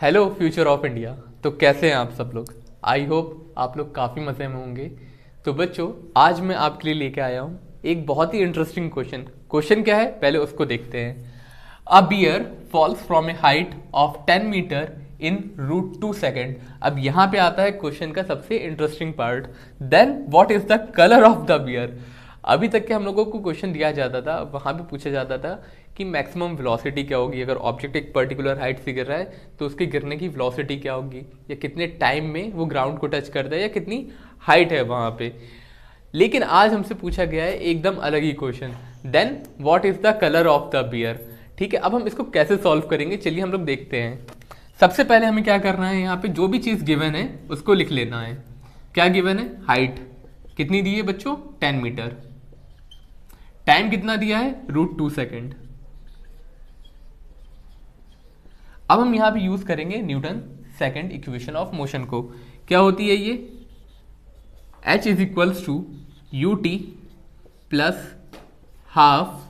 hello future of India तो कैसे हैं आप सब लोग आई होप आप लोग काफ़ी मज़े में होंगे तो बच्चों आज मैं आपके लिए लेके आया हूँ एक बहुत ही इंटरेस्टिंग क्वेश्चन क्वेश्चन क्या है पहले उसको देखते हैं a bear falls from a height of ten metre in root two second अब यहाँ पे आता है क्वेश्चन का सबसे interesting part then what is the colour of the bear अभी तक के हम लोगों को क्वेश्चन दिया जाता था वहाँ पे पूछा जाता था कि मैक्सिमम वेलोसिटी क्या होगी अगर ऑब्जेक्ट एक पर्टिकुलर हाइट से गिर रहा है तो उसके गिरने की वेलोसिटी क्या होगी या कितने टाइम में वो ग्राउंड को टच करता है या कितनी हाइट है वहाँ पे लेकिन आज हमसे पूछा गया है एकदम अलग ही question then what is the colour of the bear ठीक है अब हम इसको कैसे सॉल्व करेंगे चलिए हम लोग देखते हैं सबसे पहले हमें क्या करना है यहाँ पे जो भी चीज़ गिवन है उसको लिख लेना है क्या गिवन है हाइट कितनी दी है बच्चों टेन मीटर टाइम कितना दिया है रूट टू सेकेंड अब हम यहाँ पे यूज़ करेंगे Newton second equation of motion को क्या होती है ये h is equals to u t plus half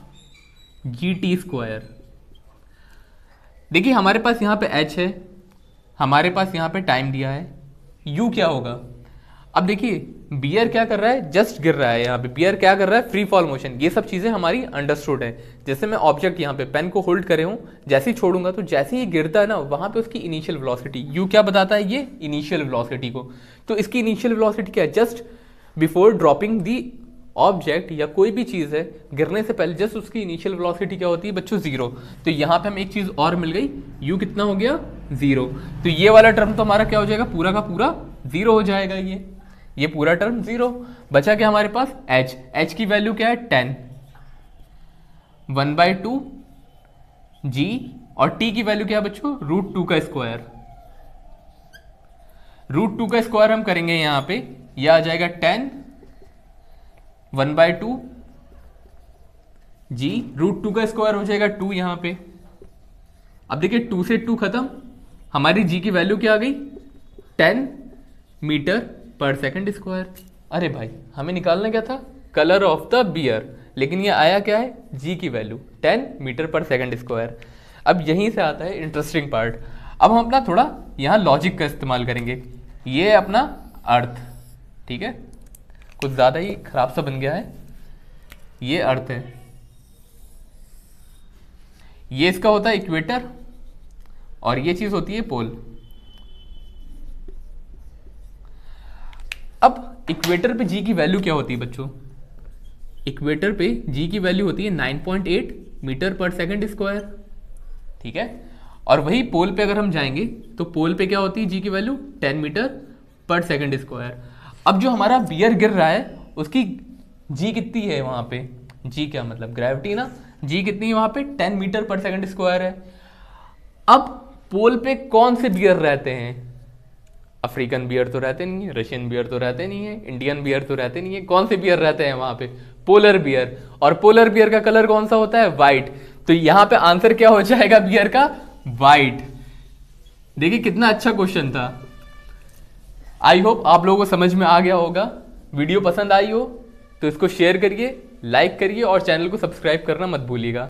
g t square देखिए हमारे पास यहाँ पे h है हमारे पास यहाँ पे टाइम दिया है u क्या होगा अब देखिए बियर क्या कर रहा है जस्ट गिर रहा है यहाँ पे बियर क्या कर रहा है फ्री फॉल मोशन ये सब चीज़ें हमारी अंडरस्टूड है जैसे मैं ऑब्जेक्ट यहाँ पे पेन को होल्ड करे हूँ जैसे ही छोड़ूंगा तो जैसे ही गिरता है ना वहाँ पे उसकी इनिशियल वेलोसिटी यू क्या बताता है ये इनिशियल वेलोसिटी को तो इसकी इनिशियल वेलोसिटी क्या है just before dropping the object या कोई भी चीज़ है गिरने से पहले जस्ट उसकी इनिशियल वेलोसिटी क्या होती है बच्चों जीरो तो यहाँ पे हमें एक चीज़ और मिल गई यू कितना हो गया जीरो तो ये वाला टर्म तो हमारा क्या हो जाएगा पूरा का पूरा जीरो हो जाएगा ये ये पूरा टर्म जीरो बचा क्या हमारे पास एच एच की वैल्यू क्या है ten one by two g और टी की वैल्यू क्या है बच्चों रूट टू का स्क्वायर रूट टू का स्क्वायर हम करेंगे यहां पे ये आ जाएगा ten one by two g root two का स्क्वायर हो जाएगा टू यहां पे अब देखिए टू से टू खत्म हमारी जी की वैल्यू क्या आ गई ten metre per second square अरे भाई हमें निकालना क्या था कलर ऑफ द बियर लेकिन ये आया क्या है जी की value ten metre per second square अब यहीं से आता है इंटरेस्टिंग पार्ट अब हम अपना थोड़ा यहाँ लॉजिक का इस्तेमाल करेंगे ये अपना अर्थ ठीक है कुछ ज़्यादा ही ख़राब सा बन गया है ये अर्थ है ये इसका होता है इक्वेटर और ये चीज़ होती है पोल अब इक्वेटर पे जी की वैल्यू क्या होती है बच्चों इक्वेटर पे जी की वैल्यू होती है 9.8 मीटर पर सेकंड स्क्वायर ठीक है और वही पोल पे अगर हम जाएंगे तो पोल पे क्या होती है जी की वैल्यू 10 मीटर पर सेकंड स्क्वायर अब जो हमारा बियर गिर रहा है उसकी जी कितनी है वहां पे जी क्या मतलब ग्रेविटी ना जी कितनी है वहां पे 10 मीटर पर सेकंड स्क्वायर है अब पोल पे कौन से बियर रहते हैं अफ्रीकन बियर तो रहते नहीं है रशियन बियर तो रहते नहीं है इंडियन बियर तो रहते नहीं है कौन से बियर रहते हैं वहां पे पोलर बियर और पोलर बियर का कलर कौन सा होता है व्हाइट तो यहाँ पे आंसर क्या हो जाएगा बियर का वाइट देखिए कितना अच्छा क्वेश्चन था आई होप आप लोगों को समझ में आ गया होगा वीडियो पसंद आई हो तो इसको शेयर करिए लाइक करिए और चैनल को सब्सक्राइब करना मत भूलिएगा